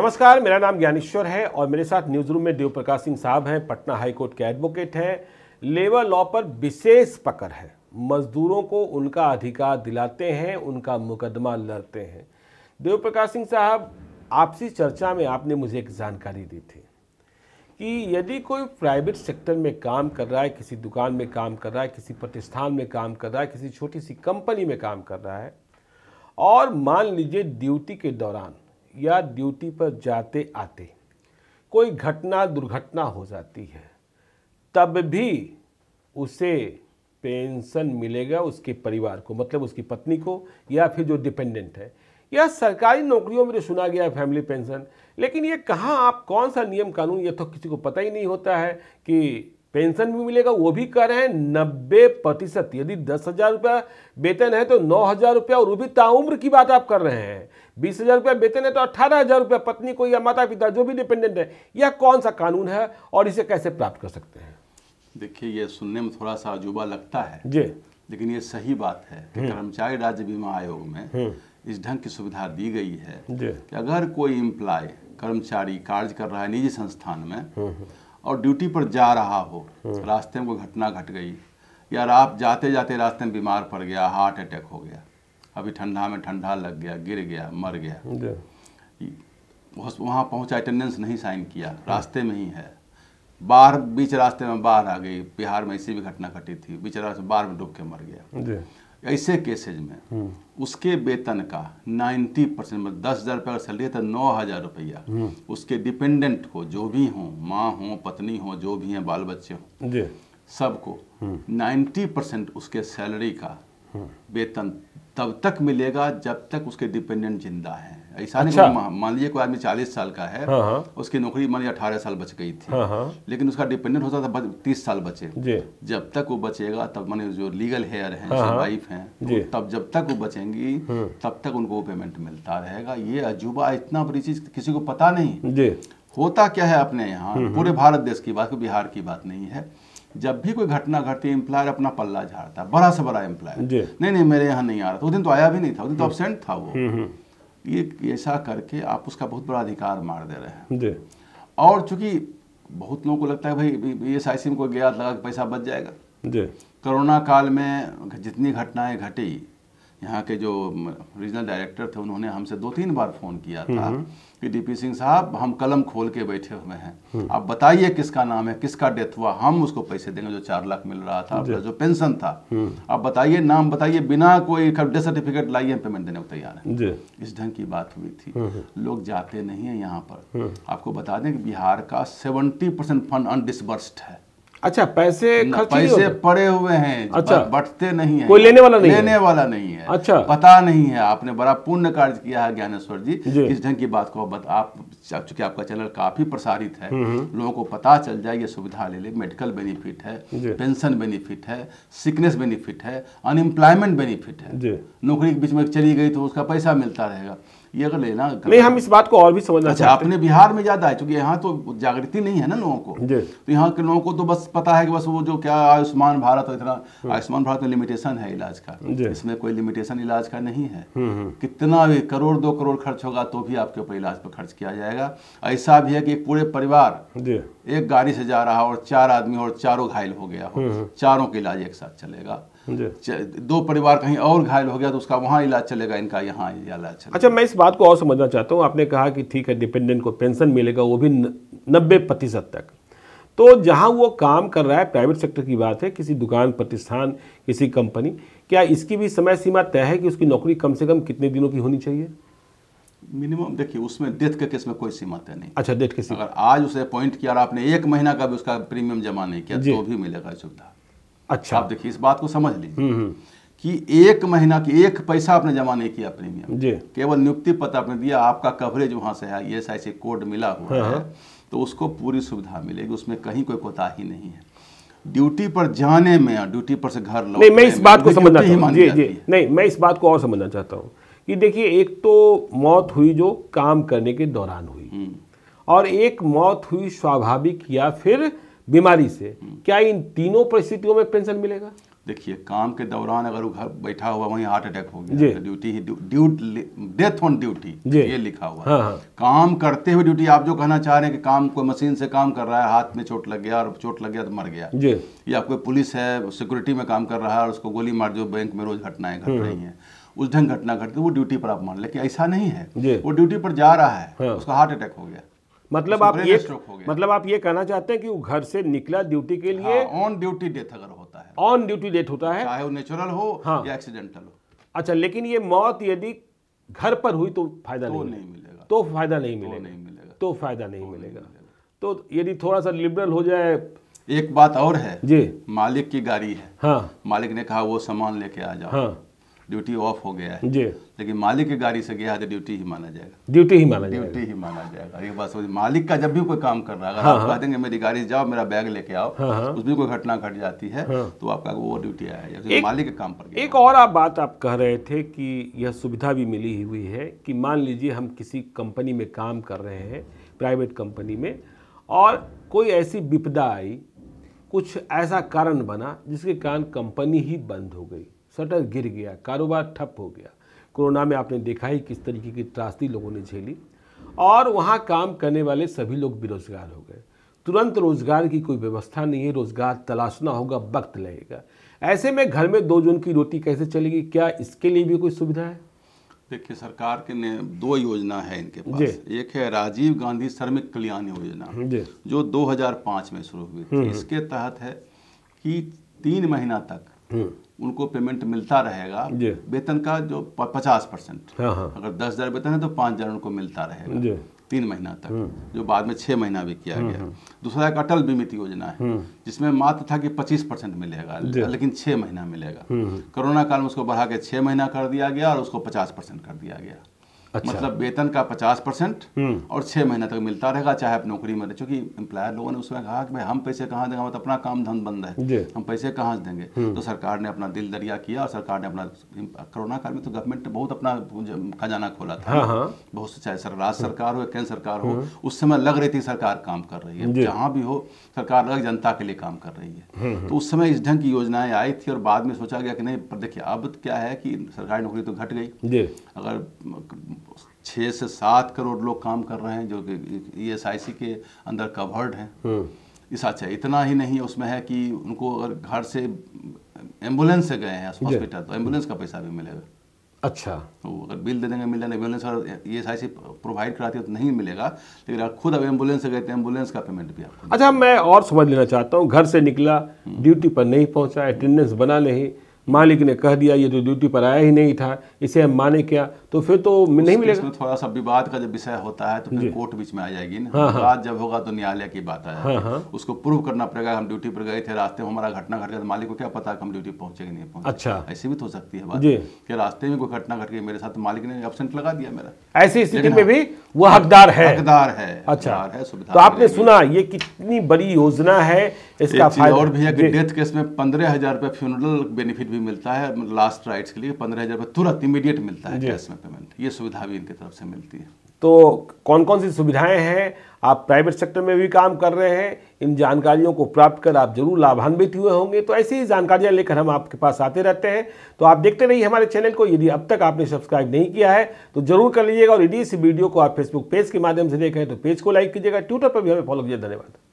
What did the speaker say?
नमस्कार मेरा नाम ज्ञानेश्वर है और मेरे साथ न्यूज रूम में देव प्रकाश सिंह साहब हैं पटना हाईकोर्ट के एडवोकेट हैं लेबर लॉ पर विशेष पकड़ है मजदूरों को उनका अधिकार दिलाते हैं उनका मुकदमा लड़ते हैं देव प्रकाश सिंह साहब आपसी चर्चा में आपने मुझे एक जानकारी दी थी कि यदि कोई प्राइवेट सेक्टर में काम कर रहा है किसी दुकान में काम कर रहा है किसी प्रतिष्ठान में काम कर रहा है किसी छोटी सी कंपनी में काम कर रहा है और मान लीजिए ड्यूटी के दौरान या ड्यूटी पर जाते आते कोई घटना दुर्घटना हो जाती है तब भी उसे पेंशन मिलेगा उसके परिवार को मतलब उसकी पत्नी को या फिर जो डिपेंडेंट है यह सरकारी नौकरियों में जो तो सुना गया है फैमिली पेंशन लेकिन ये कहाँ आप कौन सा नियम कानून ये तो किसी को पता ही नहीं होता है कि पेंशन भी मिलेगा वो भी कह रहे हैं नब्बे प्रतिशत यदि दस हज़ार रुपया वेतन है तो नौ हज़ार रुपया और वो भी ताउम्र की बात आप कर रहे हैं बीस हजार रुपया वेतन है तो अठारह हजार रुपया पत्नी को या माता पिता जो भी डिपेंडेंट है यह कौन सा कानून है और इसे कैसे प्राप्त कर सकते हैं देखिए ये सुनने में थोड़ा सा अजूबा लगता है जी लेकिन ये सही बात है हम्म। कर्मचारी राज्य बीमा आयोग में हम्म। इस ढंग की सुविधा दी गई है कि अगर कोई इम्प्लाय कर्मचारी कार्य कर रहा है निजी संस्थान में हम्म, और ड्यूटी पर जा रहा हो रास्ते में कोई घटना घट गई या आप जाते जाते रास्ते में बीमार पड़ गया हार्ट अटैक हो गया अभी ठंडा में ठंडा लग गया गिर गया मर गया वहाँ पहुँचा अटेंडेंस नहीं साइन किया रास्ते में ही है बाहर बीच रास्ते में बाहर आ गई बिहार में ऐसी भी घटना घटी थी बीच रास्ते बाहर में डूब के मर गया ऐसे केसेज में हम्म। उसके वेतन का 90 परसेंट मतलब दस हज़ार रुपये अगर सैलरी है तो नौ हज़ार रुपया हम्म। उसके डिपेंडेंट को जो भी हो माँ हो पत्नी हो जो भी हैं बाल बच्चे हों सबको 90 हम्म। परसेंट उसके सैलरी का वेतन तब तक मिलेगा जब तक उसके डिपेंडेंट जिंदा है ऐसा अच्छा। नहीं मान लीजिए कोई आदमी चालीस साल का है हाँ, हाँ। उसकी नौकरी मान लीजिए अठारह साल बच गई थी हाँ, लेकिन उसका डिपेंडेंट होता था तीस साल बचे जब तक वो बचेगा तब मान जो लीगल हेयर है वाइफ है तो तब जब तक वो बचेंगी हम्म। तब तक उनको पेमेंट मिलता रहेगा ये अजूबा इतना बड़ी चीज किसी को पता नहीं होता क्या है अपने यहाँ हम्म, हम्म। पूरे भारत देश की बात बिहार की बात नहीं है जब भी कोई घटना घटती है एम्प्लॉयर अपना पल्ला झाड़ता है बड़ा से बड़ा एम्प्लॉयर नहीं नहीं मेरे यहाँ नहीं आ रहा था उस दिन तो आया भी नहीं था उस दिन तो एबसेंट हम्म। था वो हम्म, हम्म। ये ऐसा करके आप उसका बहुत बड़ा अधिकार मार दे रहे हैं और चूंकि बहुत लोगों को लगता है भाई एस आई सी में कोई गया लगा कि पैसा बच जाएगा कोरोना काल में जितनी घटनाएं घटी यहाँ के जो रीजनल डायरेक्टर थे उन्होंने हमसे दो तीन बार फ़ोन किया था कि डीपी सिंह साहब हम कलम खोल के बैठे हुए हैं हम्म। आप बताइए किसका नाम है किसका डेथ हुआ हम उसको पैसे देंगे जो चार लाख मिल रहा था जो पेंशन था हम्म। आप बताइए नाम बताइए बिना कोई डेथ सर्टिफिकेट लाइए पेमेंट देने को तैयार है इस ढंग की बात हुई थी लोग जाते नहीं है यहाँ पर हम्म। आपको बता दें कि बिहार का सेवेंटी परसेंट फंड अनडिसबर्स्ड है अच्छा पैसे खर्च पैसे पड़े हुए हैं अच्छा बटते नहीं है कोई लेने वाला नहीं लेने है। वाला नहीं है अच्छा पता नहीं है आपने बड़ा पुण्य कार्य किया है ज्ञानेश्वर जी इस ढंग की बात को बत, आप चूंकि आपका चैनल काफी प्रसारित है हम्म, हम्म। लोगों को पता चल जाए ये सुविधा ले ले मेडिकल बेनिफिट है पेंशन बेनिफिट है सिकनेस बेनिफिट है अनएम्प्लॉयमेंट बेनिफिट है नौकरी के बीच में चली गई तो उसका पैसा मिलता रहेगा ये अगर लेना नहीं हम इस बात को और भी समझना अच्छा अपने बिहार में ज़्यादा है क्योंकि यहाँ तो जागृति नहीं है ना लोगों को तो यहाँ के लोगों को तो बस पता है कि बस वो जो क्या आयुष्मान भारत इतना हम्म। आयुष्मान भारत में लिमिटेशन है इलाज का इसमें कोई लिमिटेशन इलाज का नहीं है हम्म, हम्म। कितना भी करोड़ दो करोड़ खर्च होगा तो भी आपके ऊपर इलाज पर खर्च किया जाएगा ऐसा भी है कि पूरे परिवार एक गाड़ी से जा रहा और चार आदमी और चारों घायल हो गया हो चारों का इलाज एक साथ चलेगा दो परिवार कहीं और घायल हो गया तो उसका वहाँ इलाज चलेगा इनका यहाँ इलाज चलेगा अच्छा मैं इस बात को और समझना चाहता हूँ आपने कहा कि ठीक है डिपेंडेंट को पेंशन मिलेगा वो भी नब्बे प्रतिशत तक तो जहाँ वो काम कर रहा है प्राइवेट सेक्टर की बात है किसी दुकान प्रतिष्ठान किसी कंपनी क्या इसकी भी समय सीमा तय है कि उसकी नौकरी कम से कम कितने दिनों की होनी चाहिए मिनिमम देखिए उसमें डेथ के केस में कोई सीमा तय नहीं अच्छा डेथ के अगर आज उसे अपॉइंट किया और आपने एक महीना का भी उसका प्रीमियम जमा नहीं किया तो भी मिलेगा सुविधा अच्छा आप देखिए इस बात को समझ लीजिए हम्म, हम्म। कि एक महीना की एक पैसा आपने जमा नहीं किया प्रीमियम जी केवल नियुक्ति पत्र आपने दिया आपका कवरेज वहाँ से है ये आई कोड मिला हुआ हाँ, हाँ। है तो उसको पूरी सुविधा मिलेगी उसमें कहीं कोई कोताही नहीं है ड्यूटी पर जाने में ड्यूटी पर से घर नहीं मैं इस बात को समझना चाहता हूँ जी जी नहीं मैं इस बात को और समझना चाहता हूँ कि देखिए एक तो मौत हुई जो काम करने के दौरान हुई हम्म। और एक मौत हुई स्वाभाविक या फिर बीमारी से हम्म। क्या इन तीनों परिस्थितियों में पेंशन मिलेगा देखिए काम के दौरान अगर वो घर बैठा हुआ वहीं हार्ट अटैक हो गया ड्यूटी तो ही ड्यूटी डेथ ऑन ड्यूटी ये लिखा हुआ हाँ, हाँ. काम करते हुए ड्यूटी आप जो कहना चाह रहे हैं कि काम कोई मशीन से काम कर रहा है हाथ में चोट लग गया और चोट लग गया तो मर गया या कोई पुलिस है सिक्योरिटी में काम कर रहा है और उसको गोली मार जो बैंक में रोज घटनाएं घट हम्म, रही हम्म। है उस ढंग घटना घटती वो ड्यूटी पर आप मान लेकिन ऐसा नहीं है वो ड्यूटी पर जा रहा है हाँ। उसका हार्ट अटैक हो गया मतलब आप ये मतलब आप ये कहना चाहते हैं कि वो घर से निकला ड्यूटी के हाँ, लिए ऑन ड्यूटी डेथ अगर हो ऑन ड्यूटी डेथ होता है चाहे वो नेचुरल हो हाँ या एक्सीडेंटल हो अच्छा लेकिन ये मौत यदि घर पर हुई तो फायदा तो नहीं, नहीं मिलेगा तो फायदा नहीं तो मिलेगा नहीं मिलेगा तो फायदा नहीं तो मिलेगा तो यदि थोड़ा सा लिबरल हो जाए एक बात और है जी मालिक की गाड़ी है हाँ मालिक ने कहा वो सामान लेके आ जाओ हाँ ड्यूटी ऑफ हो गया है जी लेकिन मालिक की गाड़ी से गया है तो ड्यूटी ही माना जाएगा ड्यूटी ही माना ड्यूटी ही माना जाएगा ये बात समझ मालिक का जब भी कोई काम कर रहा है हाँ, आप हाँ। कह देंगे मेरी गाड़ी जाओ मेरा बैग लेके आओ हाँ, हाँ, उसमें कोई घटना घट जाती है हाँ, तो आपका वो ड्यूटी आया है मालिक के काम पर एक और आप बात आप कह रहे थे कि यह सुविधा भी मिली हुई है कि मान लीजिए हम किसी कंपनी में काम कर रहे हैं प्राइवेट कंपनी में और कोई ऐसी विपदा आई कुछ ऐसा कारण बना जिसके कारण कंपनी ही बंद हो गई शटर गिर गया कारोबार ठप हो गया कोरोना में आपने देखा ही किस तरीके की त्रासदी लोगों ने झेली और वहाँ काम करने वाले सभी लोग बेरोजगार हो गए तुरंत रोजगार की कोई व्यवस्था नहीं है रोजगार तलाशना होगा वक्त लगेगा ऐसे में घर में दो जून की रोटी कैसे चलेगी क्या इसके लिए भी कोई सुविधा है देखिए सरकार के ने दो योजना है इनके पास एक है राजीव गांधी श्रमिक कल्याण योजना जो 2005 में शुरू हुई थी हम्म। इसके तहत है कि तीन महीना तक हम्म। उनको पेमेंट मिलता रहेगा वेतन का जो पचास परसेंट हाँ, हाँ। अगर दस हज़ार वेतन है तो पांच हज़ार उनको मिलता रहेगा तीन महीना तक हम्म। जो बाद में छह महीना भी किया हम्म, गया हम्म। दूसरा एक अटल बीमित योजना है जिसमें मात्र था कि पच्चीस परसेंट मिलेगा लेकिन छह महीना मिलेगा कोरोना काल में उसको बढ़ा के छह महीना कर दिया गया और उसको पचास परसेंट कर दिया गया अच्छा। मतलब वेतन का पचास परसेंट हम्म। और छह महीने तक मिलता रहेगा चाहे आप नौकरी में चूंकि एम्प्लॉयर लोगों ने उसमें कहा कि भाई हम पैसे कहाँ देंगे मतलब अपना काम धन बंद है हम पैसे कहाँ से देंगे हम्म। तो सरकार ने अपना दिल दरिया किया और सरकार ने अपना कोरोना काल में तो गवर्नमेंट ने बहुत अपना खजाना खोला था हाँ, हाँ। बहुत से चाहे राज्य सरकार हो केंद्र सरकार हो हम्म। उस समय लग रही थी सरकार काम कर रही है जहाँ भी हो सरकार लग जनता के लिए काम कर रही है तो उस समय इस ढंग की योजनाएं आई थी और बाद में सोचा गया कि नहीं पर देखिए अब क्या है कि सरकारी नौकरी तो घट गई अगर छः से सात करोड़ लोग काम कर रहे हैं जो कि ई e के अंदर कवर्ड हैं हम्म। इस अच्छा इतना ही नहीं उसमें है कि उनको अगर घर से एम्बुलेंस से गए हैं हॉस्पिटल तो एम्बुलेंस का पैसा भी मिलेगा अच्छा तो अगर बिल दे देंगे मिल जाएंगे एम्बुलेंस अगर ई एस प्रोवाइड कराती है तो नहीं मिलेगा लेकिन अगर खुद अब एम्बुलेंस से गए तो एम्बुलेंस का पेमेंट भी आपको अच्छा मैं और समझ लेना चाहता हूँ घर से निकला ड्यूटी हम्म। पर नहीं पहुँचा अटेंडेंस बना नहीं मालिक ने कह दिया ये तो ड्यूटी पर आया ही नहीं था इसे हम माने क्या तो फिर तो नहीं मिलेगा थोड़ा सा विवाद का जब विषय होता है तो फिर कोर्ट बीच में आ जाएगी ना हाँ, हाँ। जब होगा तो न्यायालय की बात आएगी हाँ, हाँ। उसको प्रूव करना पड़ेगा हम ड्यूटी पर गए थे रास्ते में हमारा घटना घट गया तो मालिक को क्या पता हम ड्यूटी पहुंचे कि नहीं पहुंचे अच्छा ऐसी भी तो हो सकती है बात कि रास्ते में कोई घटना घट गई मेरे साथ तो मालिक ने एबसेंट लगा दिया मेरा ऐसी स्थिति में हाँ। भी वो हकदार है हकदार है अच्छा है तो आपने सुना ये कितनी बड़ी योजना है इसका और भी है डेथ केस में पंद्रह हजार रुपये फ्यूनरल बेनिफिट भी भी मिलता है लास्ट मतलब राइट्स के लिए पंद्रह हज़ार रुपये तुरंत इमीडिएट मिलता है कैश में पेमेंट ये सुविधा भी इनकी तरफ से मिलती है तो कौन कौन सी सुविधाएं हैं आप प्राइवेट सेक्टर में भी काम कर रहे हैं इन जानकारियों को प्राप्त कर आप जरूर लाभान्वित हुए होंगे तो ऐसी ही जानकारियां लेकर हम आपके पास आते रहते हैं तो आप देखते रहिए हमारे चैनल को यदि अब तक आपने सब्सक्राइब नहीं किया है तो जरूर कर लीजिएगा और यदि इस वीडियो को आप फेसबुक पेज के माध्यम से देखें तो पेज को लाइक कीजिएगा ट्विटर पर भी हमें फॉलो कीजिए धन्यवाद